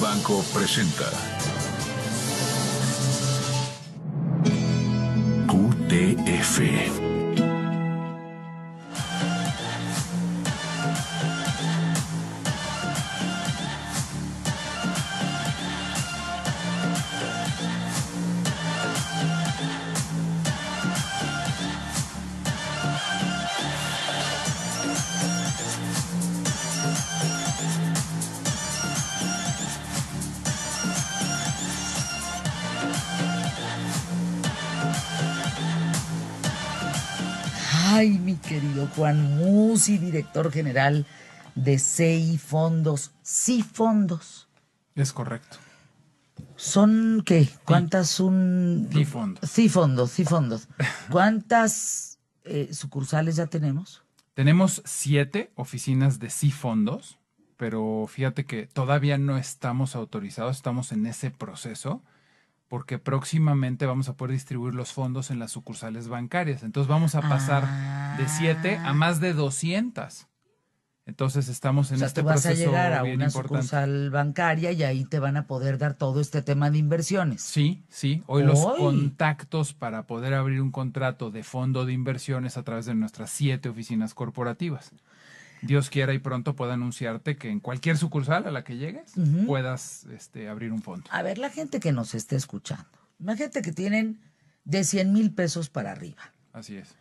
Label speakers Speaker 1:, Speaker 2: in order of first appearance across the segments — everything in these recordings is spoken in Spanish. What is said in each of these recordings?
Speaker 1: Banco presenta QTF.
Speaker 2: Ay, mi querido Juan Musi, director general de Cifondos. Fondos. fondos. Es correcto. ¿Son qué? ¿Cuántas son? Sí, fondos. Sí, fondos, sí, fondos. ¿Cuántas eh, sucursales ya tenemos?
Speaker 1: Tenemos siete oficinas de CIFondos, fondos, pero fíjate que todavía no estamos autorizados, estamos en ese proceso porque próximamente vamos a poder distribuir los fondos en las sucursales bancarias. Entonces vamos a pasar de ah. siete a más de 200. Entonces estamos en este a llegar a una sucursal bancaria
Speaker 2: y ahí te van a poder dar todo este tema de inversiones.
Speaker 1: Sí, sí. Hoy, los contactos para poder abrir un contrato de fondo de inversiones a través de nuestras siete oficinas corporativas. Dios quiera y pronto pueda anunciarte que en cualquier sucursal a la que llegues puedas este, abrir un fondo.
Speaker 2: A ver, la gente que nos esté escuchando, imagínate que tienen de 100 mil pesos para arriba. Así es.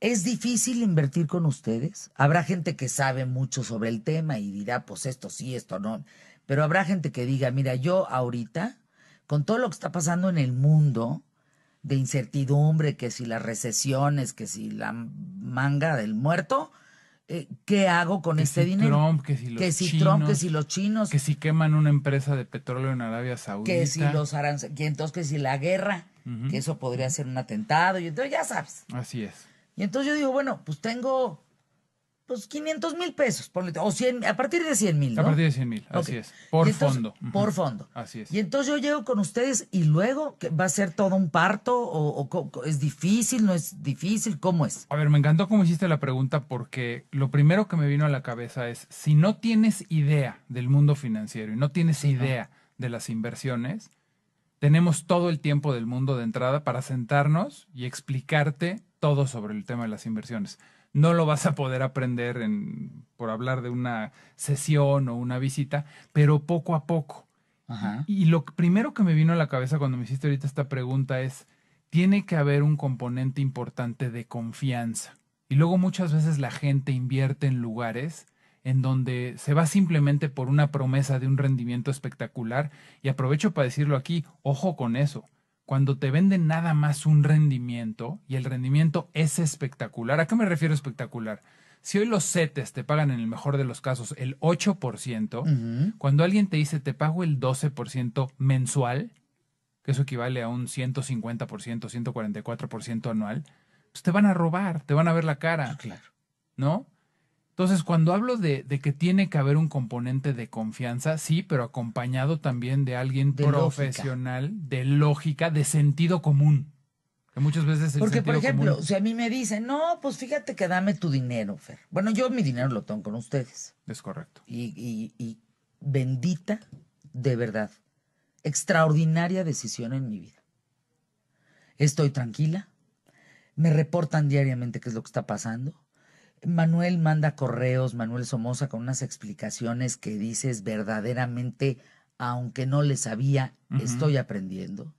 Speaker 2: ¿Es difícil invertir con ustedes? Habrá gente que sabe mucho sobre el tema y dirá, pues esto sí, esto no. Pero habrá gente que diga, mira, yo ahorita, con todo lo que está pasando en el mundo, de incertidumbre, que si las recesiones, que si la manga del muerto, eh, ¿qué hago con este dinero? que si, los Trump, que si
Speaker 1: los chinos. Que si queman una empresa de petróleo en Arabia Saudita. Que si los
Speaker 2: aranceles, que entonces que si la guerra, que eso podría ser un atentado, y entonces ya sabes. Así es. Y entonces yo digo, bueno, pues tengo pues 500 mil pesos, o a partir de 100 mil. A partir de 100 mil, así es, por fondo. Por fondo. Así es. Y entonces yo llego con ustedes y luego va a ser todo un parto
Speaker 1: o, es difícil, no es difícil, ¿cómo es? A ver, me encantó cómo hiciste la pregunta porque lo primero que me vino a la cabeza es, si no tienes idea del mundo financiero y no tienes idea de las inversiones, tenemos todo el tiempo del mundo de entrada para sentarnos y explicarte todo sobre el tema de las inversiones no lo vas a poder aprender en, por hablar de una sesión o una visita, pero poco a poco. Ajá. Y lo primero que me vino a la cabeza cuando me hiciste ahorita esta pregunta es, tiene que haber un componente importante de confianza. Y luego muchas veces la gente invierte en lugares en donde se va simplemente por una promesa de un rendimiento espectacular. Y aprovecho para decirlo aquí, ojo con eso cuando te venden nada más un rendimiento y el rendimiento es espectacular. ¿A qué me refiero espectacular? Si hoy los setes te pagan en el mejor de los casos el 8%, cuando alguien te dice te pago el 12% mensual, que eso equivale a un 150%, 144% anual, pues te van a robar, te van a ver la cara. Claro. ¿No? Entonces, cuando hablo de, que tiene que haber un componente de confianza, sí, pero acompañado también de alguien profesional, de lógica, de sentido común. Que muchas veces Porque, por ejemplo, si a
Speaker 2: mí me dicen, no, pues fíjate que dame tu dinero, Fer. Bueno, yo mi dinero lo tengo con ustedes. Es correcto. Y, y bendita, de verdad, extraordinaria decisión en mi vida. Estoy tranquila, me reportan diariamente qué es lo que está pasando Manuel manda correos, Manuel Somoza, con unas explicaciones que dices verdaderamente, aunque no le sabía, estoy aprendiendo.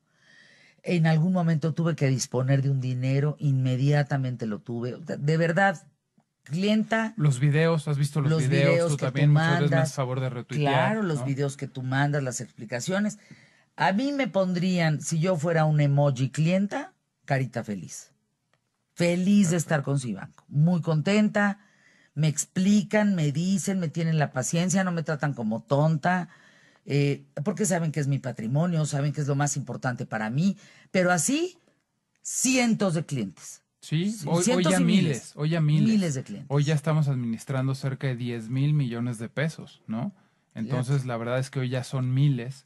Speaker 2: En algún momento tuve que disponer de un dinero, inmediatamente lo tuve. De verdad, clienta.
Speaker 1: Los videos, has visto los, videos, tú también tú mandas, favor de retuitear. Claro, los videos
Speaker 2: que tú mandas, las explicaciones. A mí me pondrían, si yo fuera un emoji clienta, carita feliz. Feliz de estar con Cibanco, muy contenta. Me explican, me dicen, me tienen la paciencia, no me tratan como tonta, eh, porque saben que es mi patrimonio, saben que es lo más importante para mí, pero así cientos de clientes.
Speaker 1: Sí, hoy, ya miles, hoy ya miles. de clientes. Hoy ya estamos administrando cerca de 10 mil millones de pesos, ¿no? Entonces, la verdad es que hoy ya son miles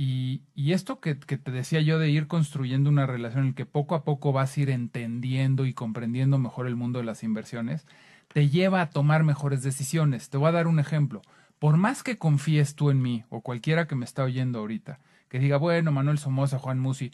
Speaker 1: y, esto que, que, te decía yo de ir construyendo una relación en la que poco a poco vas a ir entendiendo y comprendiendo mejor el mundo de las inversiones, te lleva a tomar mejores decisiones. Te voy a dar un ejemplo. Por más que confíes tú en mí o cualquiera que me está oyendo ahorita, que diga, bueno, Manuel Somoza, Juan Musi,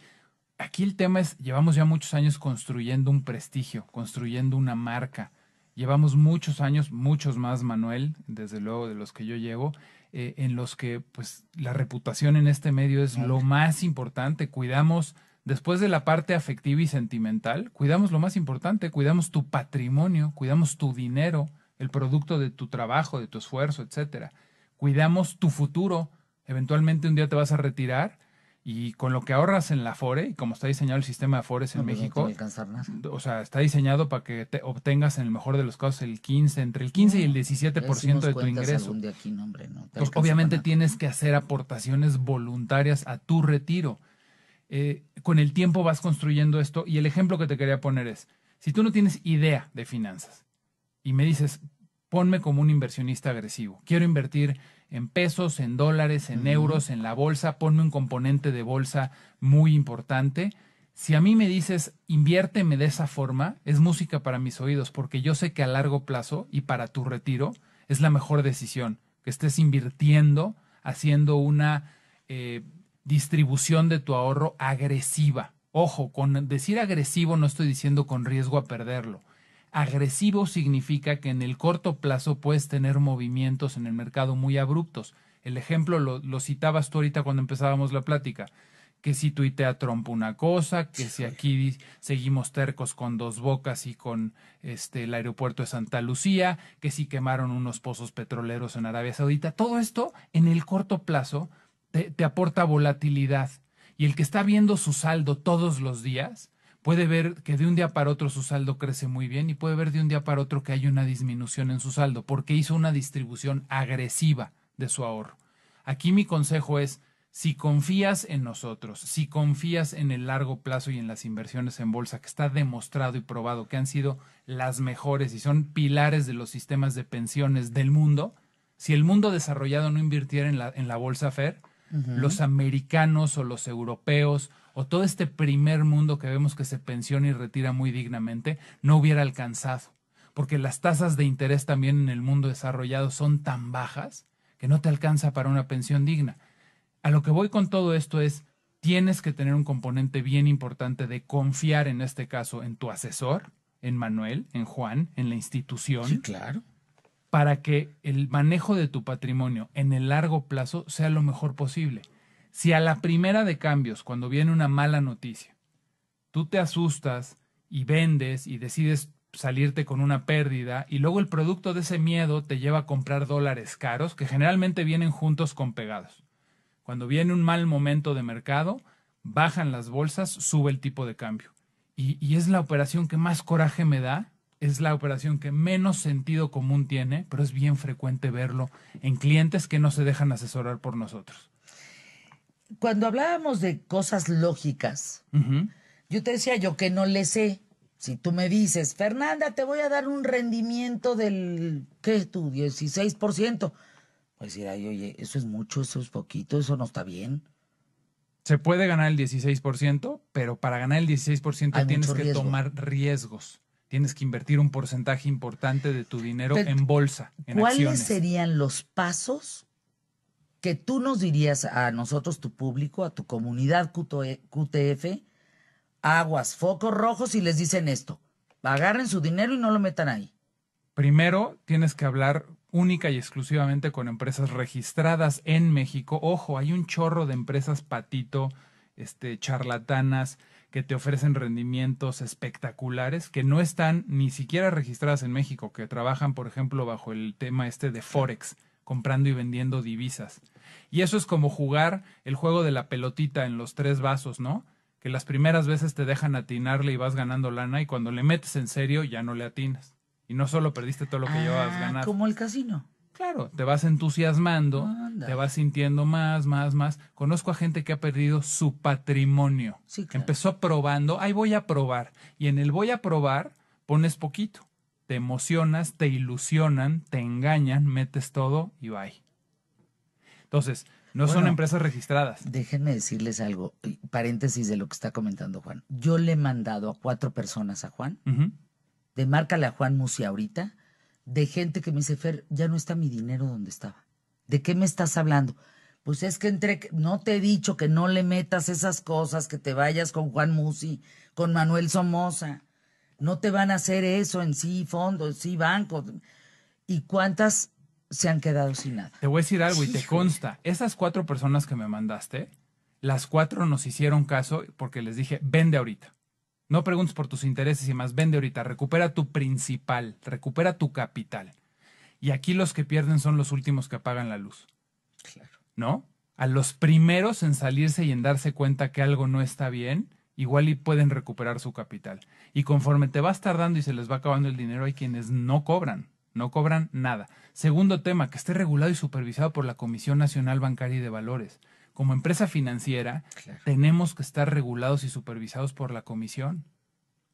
Speaker 1: aquí el tema es, llevamos ya muchos años construyendo un prestigio, construyendo una marca. Llevamos muchos años, muchos más, Manuel, desde luego de los que yo llevo, eh, en los que pues la reputación en este medio es lo más importante. Cuidamos, después de la parte afectiva y sentimental, cuidamos lo más importante, cuidamos tu patrimonio, cuidamos tu dinero, el producto de tu trabajo, de tu esfuerzo, etcétera. Cuidamos tu futuro. Eventualmente un día te vas a retirar y con lo que ahorras en la Afore, y como está diseñado el sistema de Afores en pues, México, o sea, está diseñado para que te obtengas en el mejor de los casos el 15, entre el 15 y el 17% mm, de tu ingreso. Pues, obviamente tienes que hacer aportaciones voluntarias a tu retiro. Eh, con el tiempo vas construyendo esto y el ejemplo que te quería poner es, si tú no tienes idea de finanzas y me dices, ponme como un inversionista agresivo, quiero invertir en pesos, en dólares, en euros, en la bolsa, ponme un componente de bolsa muy importante. Si a mí me dices, inviérteme de esa forma, es música para mis oídos, porque yo sé que a largo plazo y para tu retiro es la mejor decisión, que estés invirtiendo, haciendo una eh, distribución de tu ahorro agresiva. Ojo, con decir agresivo no estoy diciendo con riesgo a perderlo Agresivo significa que en el corto plazo puedes tener movimientos en el mercado muy abruptos. El ejemplo lo, citabas tú ahorita cuando empezábamos la plática que si tuitea Trump una cosa, que si aquí seguimos tercos con dos bocas y con este el aeropuerto de Santa Lucía, que si quemaron unos pozos petroleros en Arabia Saudita, todo esto en el corto plazo te aporta volatilidad. Y el que está viendo su saldo todos los días puede ver que de un día para otro su saldo crece muy bien y puede ver de un día para otro que hay una disminución en su saldo porque hizo una distribución agresiva de su ahorro. Aquí mi consejo es, si confías en nosotros, si confías en el largo plazo y en las inversiones en bolsa, que está demostrado y probado que han sido las mejores y son pilares de los sistemas de pensiones del mundo, si el mundo desarrollado no invirtiera en la, en la bolsa fair, los americanos o los europeos o todo este primer mundo que vemos que se pensiona y retira muy dignamente no hubiera alcanzado, porque las tasas de interés también en el mundo desarrollado son tan bajas que no te alcanza para una pensión digna. A lo que voy con todo esto es, tienes que tener un componente bien importante de confiar en este caso en tu asesor, en Manuel, en Juan, en la institución. Sí, claro. Para que el manejo de tu patrimonio en el largo plazo sea lo mejor posible. Si a la primera de cambios, cuando viene una mala noticia, tú te asustas y vendes y decides salirte con una pérdida y luego el producto de ese miedo te lleva a comprar dólares caros que generalmente vienen juntos con pegados. Cuando viene un mal momento de mercado, bajan las bolsas, sube el tipo de cambio. Y, es la operación que más coraje me da, es la operación que menos sentido común tiene, pero es bien frecuente verlo en clientes que no se dejan asesorar por nosotros
Speaker 2: cuando hablábamos de cosas lógicas, yo te decía yo que no le sé. Si tú me dices, Fernanda, te voy a dar un rendimiento del, ¿qué tú? 16%. Pues dirá oye, eso es mucho, eso es poquito, eso no está bien.
Speaker 1: Se puede ganar el 16%, pero para ganar el 16% tienes que tomar riesgos. Tienes que invertir un porcentaje importante de tu dinero en bolsa, en ¿Cuáles
Speaker 2: serían los pasos que tú nos dirías a nosotros, tu público, a tu comunidad QTF, aguas, focos rojos y les dicen esto, agarren su dinero y no lo metan ahí?
Speaker 1: Primero, tienes que hablar única y exclusivamente con empresas registradas en México. Ojo, hay un chorro de empresas patito, este, charlatanas, que te ofrecen rendimientos espectaculares que no están ni siquiera registradas en México, que trabajan, por ejemplo, bajo el tema este de Forex comprando y vendiendo divisas. Y eso es como jugar el juego de la pelotita en los tres vasos, ¿no? Que las primeras veces te dejan atinarle y vas ganando lana y cuando le metes en serio ya no le atinas. Y no solo perdiste todo lo que yo llevabas ah, ganado. Como
Speaker 2: el casino. Claro,
Speaker 1: te vas entusiasmando, te vas sintiendo más, más, más. Conozco a gente que ha perdido su patrimonio. Sí, Empezó probando, ahí voy a probar. Y en el voy a probar pones poquito te emocionas, te ilusionan, te engañan, metes todo y bye. Entonces, no son empresas
Speaker 2: registradas. Déjenme decirles algo, paréntesis de lo que está comentando Juan. Yo le he mandado a cuatro personas a Juan, de márcale a Juan Musi ahorita, de gente que me dice, Fer, ya no está mi dinero donde estaba. ¿De qué me estás hablando? Pues es que entre, no te he dicho que no le metas esas cosas, que te vayas con Juan Musi, con Manuel Somoza. No te van a hacer eso en sí, fondos, sí, bancos. ¿Y cuántas se han quedado sin nada?
Speaker 1: Te voy a decir algo y te consta. Esas cuatro personas que me mandaste, las cuatro nos hicieron caso porque les dije, vende ahorita. No preguntes por tus intereses y más, vende ahorita. Recupera tu principal, recupera tu capital. Y aquí los que pierden son los últimos que apagan la luz. Claro. ¿No? A los primeros en salirse y en darse cuenta que algo no está bien, igual y pueden recuperar su capital. Y conforme te vas tardando y se les va acabando el dinero, hay quienes no cobran, no cobran nada. Segundo tema, que esté regulado y supervisado por la Comisión Nacional Bancaria y de Valores. Como empresa financiera, tenemos que estar regulados y supervisados por la Comisión.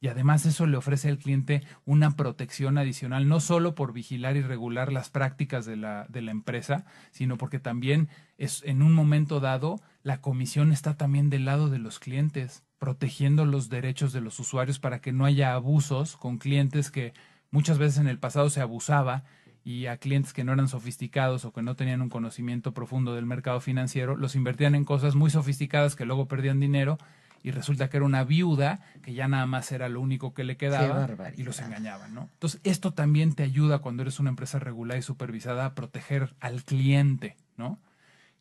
Speaker 1: Y además eso le ofrece al cliente una protección adicional, no solo por vigilar y regular las prácticas de la, de la empresa, sino porque también es, en un momento dado la comisión está también del lado de los clientes, protegiendo los derechos de los usuarios para que no haya abusos con clientes que muchas veces en el pasado se abusaba y a clientes que no eran sofisticados o que no tenían un conocimiento profundo del mercado financiero, los invertían en cosas muy sofisticadas que luego perdían dinero y resulta que era una viuda que ya nada más era lo único que le quedaba y los engañaban, ¿no? Entonces, esto también te ayuda cuando eres una empresa regular y supervisada a proteger al cliente, ¿no?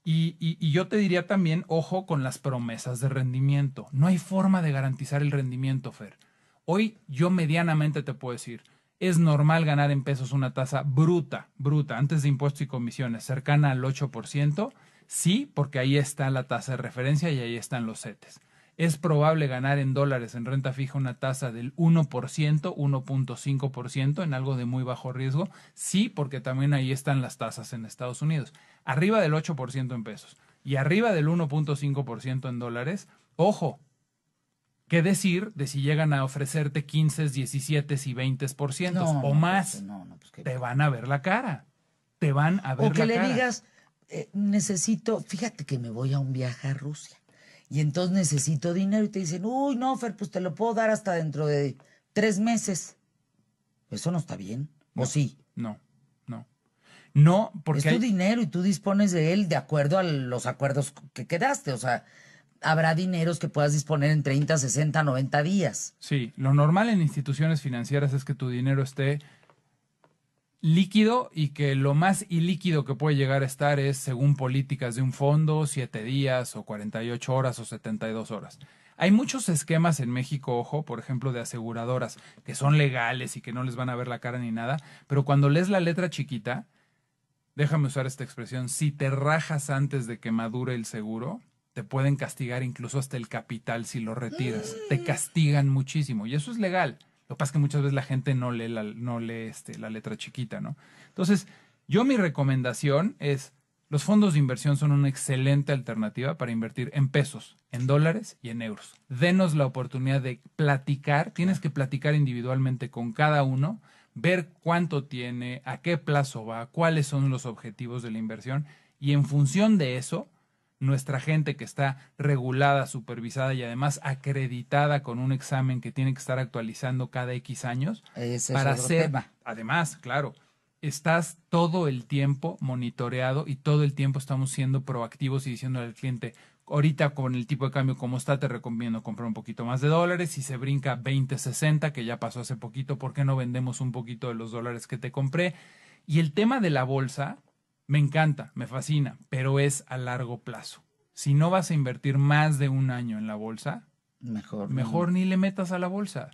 Speaker 1: Y, yo te diría también, ojo con las promesas de rendimiento. No hay forma de garantizar el rendimiento, Fer. Hoy yo medianamente te puedo decir, es normal ganar en pesos una tasa bruta, bruta, antes de impuestos y comisiones, cercana al 8%. Sí, porque ahí está la tasa de referencia y ahí están los setes es probable ganar en dólares en renta fija una tasa del 1%, 1.5% en algo de muy bajo riesgo. Sí, porque también ahí están las tasas en Estados Unidos. Arriba del 8% en pesos y arriba del 1.5% en dólares. Ojo, ¿qué decir de si llegan a ofrecerte 15, 17 y 20% o más? Pues, pues, Te van a ver la cara. Te van a ver la cara. O que le digas,
Speaker 2: eh, necesito, fíjate que me voy a un viaje a Rusia y entonces necesito dinero y te dicen, uy, no, Fer, pues te lo puedo dar hasta dentro de tres meses. Eso no está bien, ¿o sí? No,
Speaker 1: no. No, porque... Es tu
Speaker 2: dinero y tú dispones de él de acuerdo a los acuerdos que quedaste, o sea, habrá dineros que puedas disponer en 30, 60, 90
Speaker 1: días. Sí, lo normal en instituciones financieras es que tu dinero esté líquido y que lo más ilíquido que puede llegar a estar es según políticas de un fondo, 7 días o 48 horas o 72 horas. Hay muchos esquemas en México, ojo, por ejemplo, de aseguradoras que son legales y que no les van a ver la cara ni nada, pero cuando lees la letra chiquita, déjame usar esta expresión, si te rajas antes de que madure el seguro, te pueden castigar incluso hasta el capital si lo retiras. Te mm. castigan muchísimo y eso es legal. Lo que pasa es que muchas veces la gente no lee, la, no este, la letra chiquita, ¿no? Entonces, yo mi recomendación es, los fondos de inversión son una excelente alternativa para invertir en pesos, en dólares y en euros. Denos la oportunidad de platicar, tienes que platicar individualmente con cada uno, ver cuánto tiene, a qué plazo va, cuáles son los objetivos de la inversión y en función de eso, nuestra gente que está regulada, supervisada y además acreditada con un examen que tiene que estar actualizando cada X años para ser, además, claro, estás todo el tiempo monitoreado y todo el tiempo estamos siendo proactivos y diciendo al cliente, ahorita con el tipo de cambio como está, te recomiendo comprar un poquito más de dólares. Si se brinca 60 que ya pasó hace poquito, ¿por qué no vendemos un poquito de los dólares que te compré? Y el tema de la bolsa, me encanta, me fascina, pero es a largo plazo. Si no vas a invertir más de un año en la bolsa,
Speaker 2: mejor, mejor
Speaker 1: ni le metas a la bolsa.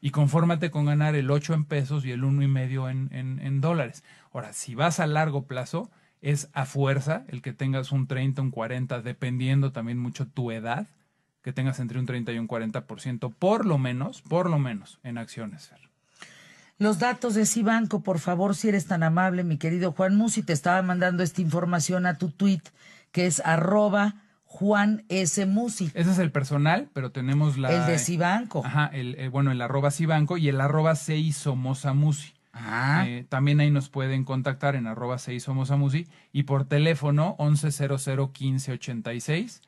Speaker 1: Y confórmate con ganar el 8 en pesos y el 1,5 en, en, en dólares. Ahora, si vas a largo plazo, es a fuerza el que tengas un 30, un 40, dependiendo también mucho tu edad, que tengas entre un 30 y un 40% por lo menos, por lo menos en acciones.
Speaker 2: Los datos de Cibanco, por favor, si eres tan amable, mi querido Juan Musi, te estaba mandando esta información a tu tweet, que es arroba Juan
Speaker 1: S. Musi. Ese es el personal, pero tenemos la... El de Cibanco. Ajá, el, eh, bueno, el arroba Cibanco y el arroba Somoza Musi. Ah. Eh, también ahí nos pueden contactar en arroba 6 Somoza Musi y por teléfono 11001586.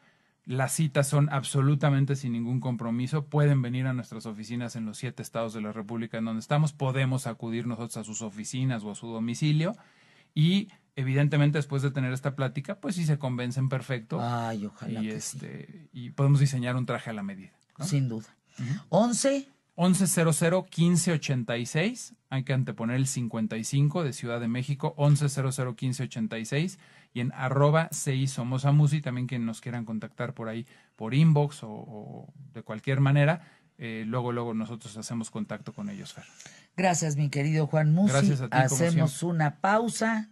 Speaker 1: Las citas son absolutamente sin ningún compromiso. Pueden venir a nuestras oficinas en los siete estados de la República en donde estamos. Podemos acudir nosotros a sus oficinas o a su domicilio. Y evidentemente después de tener esta plática, pues sí se convencen perfecto. Ay, ojalá. Y, este, y podemos diseñar un traje a la medida. Sin duda. cero quince 11. y 1586 Hay que anteponer el 55 de Ciudad de México. y 1586 y en arroba CISomosamusi, también quien nos quieran contactar por ahí, por inbox o, de cualquier manera. Eh, luego, luego nosotros hacemos contacto con ellos, Fer.
Speaker 2: Gracias, mi querido Juan Musi. Gracias a ti, Hacemos una pausa.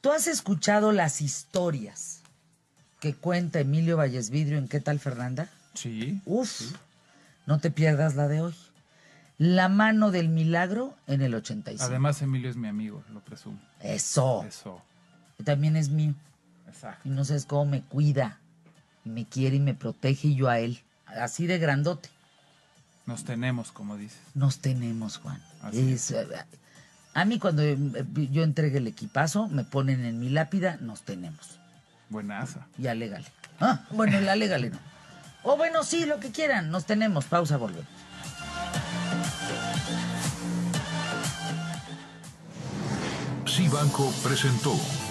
Speaker 2: Tú has escuchado las historias que cuenta Emilio Vallesvidrio en ¿Qué tal, Fernanda? Sí. Uf, no te pierdas la de hoy. La mano del milagro en el 86 Además,
Speaker 1: Emilio es mi amigo, lo presumo. Eso. Eso
Speaker 2: también es mío. Exacto. Y no sabes cómo me cuida, me quiere y me protege yo a él, así de grandote.
Speaker 1: Nos tenemos, como dices.
Speaker 2: Nos tenemos, Juan. Así es, eh, A mí cuando eh, yo entregue el equipazo, me ponen en mi lápida, nos tenemos. Buenaza. Y alégale. Ah, bueno, la alégale no. O bueno, sí, lo que quieran, nos tenemos. Pausa, volvemos.
Speaker 1: banco presentó